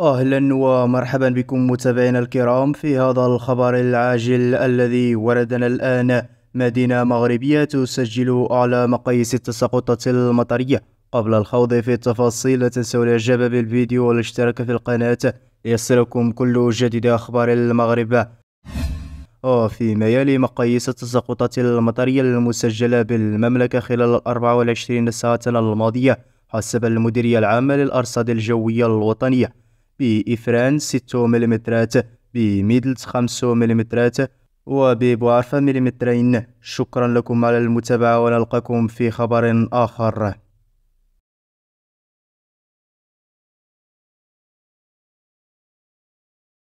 اهلا ومرحبا بكم متابعينا الكرام في هذا الخبر العاجل الذي وردنا الان مدينه مغربيه تسجل اعلى مقاييس التساقطات المطريه قبل الخوض في التفاصيل لا تنسوا الاعجاب بالفيديو والاشتراك في القناه ليصلكم كل جديد اخبار المغرب وفيما يلي مقاييس التساقطات المطرية المسجلة بالمملكة خلال الأربع والعشرين ساعة الماضية حسب المديرية العامة للأرصاد الجوية الوطنية بإفران 6 ملم بميدلت 5 ملم وببوعرفة ملمترين شكرا لكم على المتابعة ونلقاكم في خبر آخر